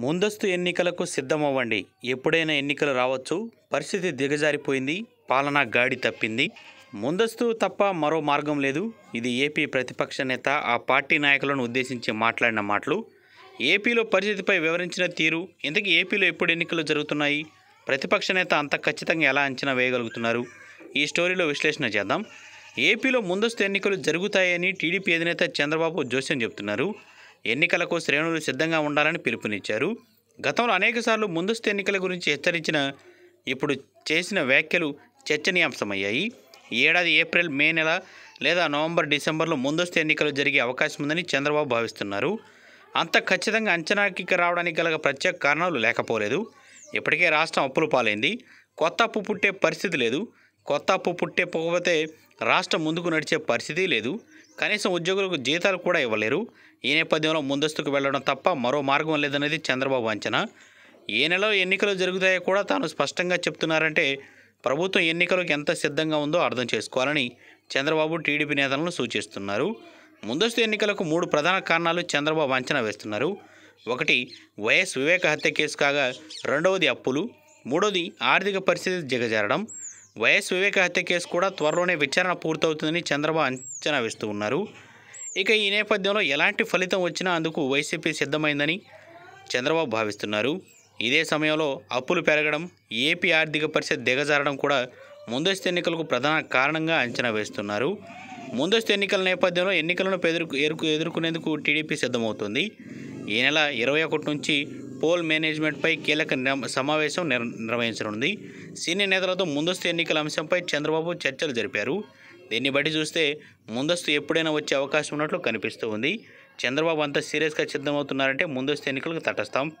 ముందస్తు ఎన్నికలకు సిద్ధమవ్వండి ఎప్పుడైనా ఎన్నికలు రావచ్చు పరిస్థితి దిగజారిపోయింది పాలనా గాడి తప్పింది ముందస్తు తప్ప మరో మార్గం లేదు ఇది ఏపీ ప్రతిపక్ష నేత ఆ పార్టీ నాయకులను ఉద్దేశించి మాట్లాడిన మాటలు ఏపీలో పరిస్థితిపై వివరించిన తీరు ఇంతకీ ఏపీలో ఎప్పుడు ఎన్నికలు జరుగుతున్నాయి ప్రతిపక్ష నేత అంత ఖచ్చితంగా ఎలా అంచనా వేయగలుగుతున్నారు ఈ స్టోరీలో విశ్లేషణ చేద్దాం ఏపీలో ముందస్తు ఎన్నికలు జరుగుతాయని టీడీపీ అధినేత చంద్రబాబు జోస్యం చెబుతున్నారు ఎన్నికలకు శ్రేణులు సిద్ధంగా ఉండాలని పిలుపునిచ్చారు గతంలో అనేకసార్లు ముందస్తు ఎన్నికల గురించి హెచ్చరించిన ఇప్పుడు చేసిన వ్యాఖ్యలు చర్చనీయాంశమయ్యాయి ఏడాది ఏప్రిల్ మే నెల లేదా నవంబర్ డిసెంబర్లో ముందస్తు ఎన్నికలు జరిగే అవకాశం ఉందని చంద్రబాబు భావిస్తున్నారు అంత ఖచ్చితంగా అంచనాకి రావడానికి గల ప్రత్యేక కారణాలు లేకపోలేదు ఇప్పటికే రాష్ట్రం అప్పులు పాలైంది కొత్త అప్పు పుట్టే పరిస్థితి లేదు కొత్త అప్పు పుట్టేపోకపోతే రాష్ట్రం ముందుకు నడిచే పరిస్థితి లేదు కనీసం ఉద్యోగులకు జీతాలు కూడా ఇవ్వలేరు ఈ నేపథ్యంలో ముందస్తుకు వెళ్లడం తప్ప మరో మార్గం లేదనేది చంద్రబాబు అంచనా ఏ నెలలో ఎన్నికలు జరుగుతాయో కూడా తాను స్పష్టంగా చెప్తున్నారంటే ప్రభుత్వం ఎన్నికలకు ఎంత సిద్ధంగా ఉందో అర్థం చేసుకోవాలని చంద్రబాబు టీడీపీ నేతలను సూచిస్తున్నారు ముందస్తు ఎన్నికలకు మూడు ప్రధాన కారణాలు చంద్రబాబు అంచనా వేస్తున్నారు ఒకటి వైఎస్ వివేక హత్య కేసు కాగా రెండవది అప్పులు మూడోది ఆర్థిక పరిస్థితి దిగజారడం వైఎస్ వివేక హత్య కేసు కూడా త్వరలోనే విచారణ పూర్తవుతుందని చంద్రబాబు అంచనా వేస్తూ ఉన్నారు ఇక ఈ నేపథ్యంలో ఎలాంటి ఫలితం వచ్చినా అందుకు వైసీపీ సిద్ధమైందని చంద్రబాబు భావిస్తున్నారు ఇదే సమయంలో అప్పులు పెరగడం ఏపీ ఆర్థిక పరిస్థితి దిగజారడం కూడా ముందస్తు ఎన్నికలకు ప్రధాన కారణంగా అంచనా వేస్తున్నారు ముందస్తు ఎన్నికల నేపథ్యంలో ఎన్నికలను ఎదుర్కొనేందుకు టీడీపీ సిద్ధమవుతుంది ఈ నెల ఇరవై ఒకటి నుంచి పోల్ మేనేజ్మెంట్పై కీలక సమావేశం నిర్వహించనుంది సీనియర్ నేతలతో ముందస్తు ఎన్నికల అంశంపై చంద్రబాబు చర్చలు జరిపారు దీన్ని బట్టి చూస్తే ముందస్తు ఎప్పుడైనా వచ్చే అవకాశం ఉన్నట్లు కనిపిస్తూ ఉంది చంద్రబాబు అంత సీరియస్గా సిద్ధమవుతున్నారంటే ముందస్తు ఎన్నికలకు తటస్థం